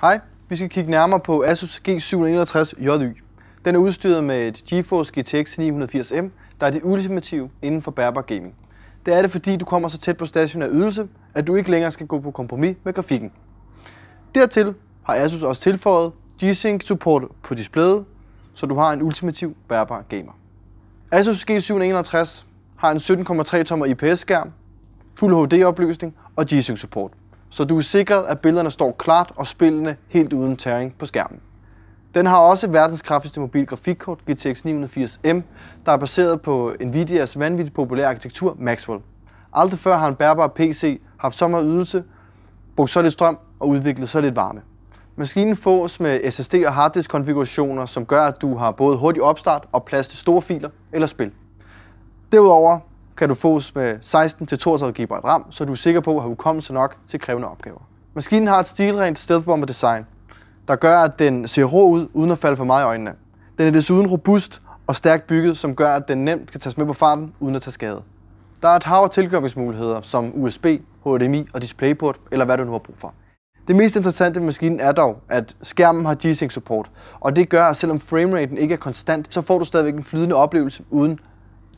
Hej, vi skal kigge nærmere på Asus G761JY. Den er udstyret med et GeForce GTX 980M, der er det ultimative inden for bærbar gaming. Det er det, fordi du kommer så tæt på stationær ydelse, at du ikke længere skal gå på kompromis med grafikken. Dertil har Asus også tilføjet G-Sync support på displayet, så du har en ultimativ bærbar gamer. Asus G761 har en 17,3 tommer IPS-skærm, Fuld HD-opløsning og G-Sync support så du er sikret, at billederne står klart og spillene helt uden tæring på skærmen. Den har også verdens kraftigste mobil grafikkort GTX 980M, der er baseret på Nvidias vanvittigt populære arkitektur Maxwell. Aldrig før har en bærbar PC haft så meget ydelse, brugt så lidt strøm og udviklet så lidt varme. Maskinen fås med SSD og harddisk konfigurationer, som gør, at du har både hurtig opstart og plads til store filer eller spil. Derudover kan du fås med 16-32 GB RAM, så du er sikker på at have hukommelse nok til krævende opgaver. Maskinen har et stilrent stealthbomber design, der gør, at den ser rå ud, uden at falde for meget i øjnene. Den er desuden robust og stærkt bygget, som gør, at den nemt kan tages med på farten, uden at tage skade. Der er et hav af tilknytningsmuligheder som USB, HDMI og DisplayPort, eller hvad du nu har brug for. Det mest interessante ved maskinen er dog, at skærmen har G-Sync support, og det gør, at selvom frameraten ikke er konstant, så får du stadigvæk en flydende oplevelse uden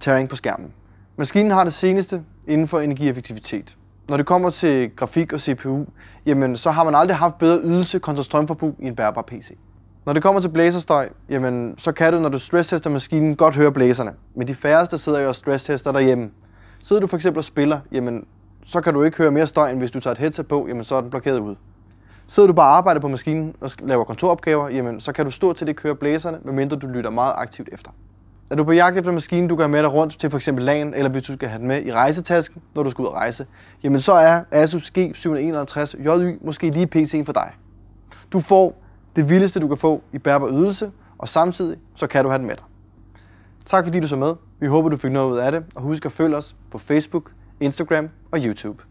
tearing på skærmen. Maskinen har det seneste inden for energieffektivitet. Når det kommer til grafik og CPU, jamen, så har man aldrig haft bedre ydelse kontra strømforbrug i en bærbar PC. Når det kommer til blæserstøj, jamen, så kan du, når du stresstester maskinen, godt høre blæserne. Men de færreste sidder jo og stresstester derhjemme. Sidder du for eksempel og spiller, jamen, så kan du ikke høre mere støj, end hvis du tager et headset på, jamen, så er den blokeret ud. Sidder du bare og arbejder på maskinen og laver kontoropgaver, jamen, så kan du stort set ikke høre blæserne, medmindre du lytter meget aktivt efter. Er du på jagt efter en maskine, du kan have med dig rundt til f.eks. LAN, eller hvis du skal have den med i rejsetasken, når du skal ud og rejse, jamen så er Asus G751 JY måske lige PC'en for dig. Du får det vildeste, du kan få i bærbar ydelse, og samtidig så kan du have den med dig. Tak fordi du så med. Vi håber, du fik noget ud af det, og husk at følge os på Facebook, Instagram og YouTube.